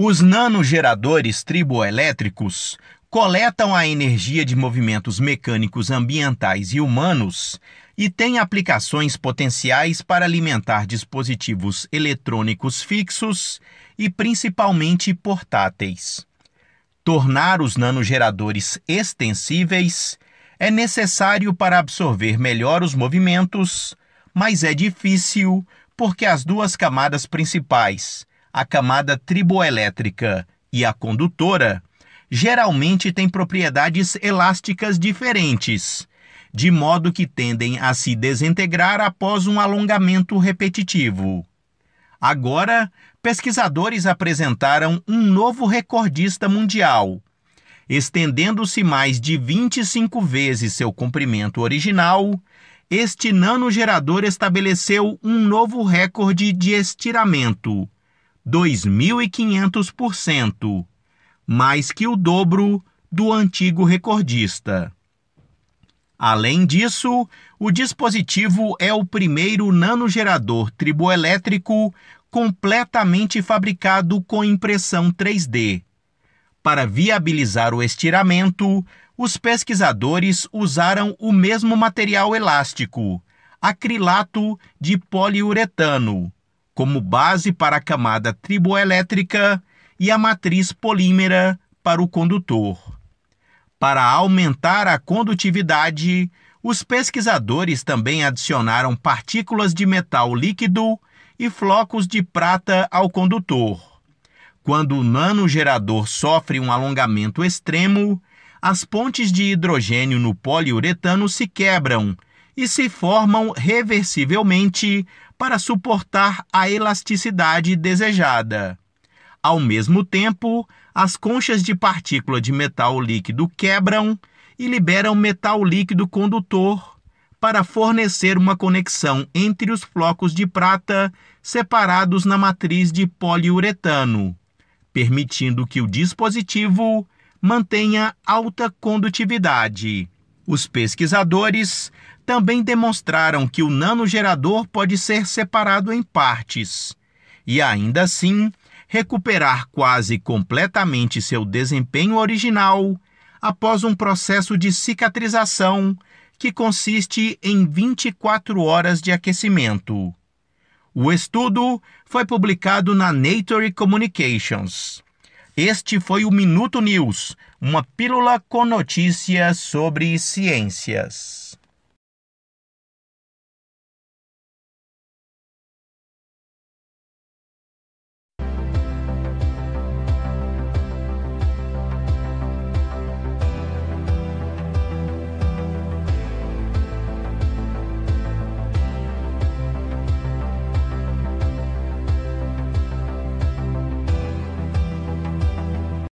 Os nanogeradores triboelétricos coletam a energia de movimentos mecânicos ambientais e humanos e têm aplicações potenciais para alimentar dispositivos eletrônicos fixos e principalmente portáteis. Tornar os nanogeradores extensíveis é necessário para absorver melhor os movimentos, mas é difícil porque as duas camadas principais, a camada triboelétrica e a condutora, geralmente têm propriedades elásticas diferentes, de modo que tendem a se desintegrar após um alongamento repetitivo. Agora, pesquisadores apresentaram um novo recordista mundial, estendendo-se mais de 25 vezes seu comprimento original. Este nanogerador estabeleceu um novo recorde de estiramento, 2.500%, mais que o dobro do antigo recordista. Além disso, o dispositivo é o primeiro nanogerador triboelétrico completamente fabricado com impressão 3D. Para viabilizar o estiramento, os pesquisadores usaram o mesmo material elástico, acrilato de poliuretano, como base para a camada triboelétrica e a matriz polímera para o condutor. Para aumentar a condutividade, os pesquisadores também adicionaram partículas de metal líquido e flocos de prata ao condutor. Quando o nanogerador sofre um alongamento extremo, as pontes de hidrogênio no poliuretano se quebram e se formam reversivelmente para suportar a elasticidade desejada. Ao mesmo tempo, as conchas de partícula de metal líquido quebram e liberam metal líquido condutor para fornecer uma conexão entre os flocos de prata separados na matriz de poliuretano, permitindo que o dispositivo mantenha alta condutividade. Os pesquisadores também demonstraram que o nanogerador pode ser separado em partes e, ainda assim, recuperar quase completamente seu desempenho original após um processo de cicatrização que consiste em 24 horas de aquecimento. O estudo foi publicado na Nature Communications. Este foi o Minuto News, uma pílula com notícias sobre ciências.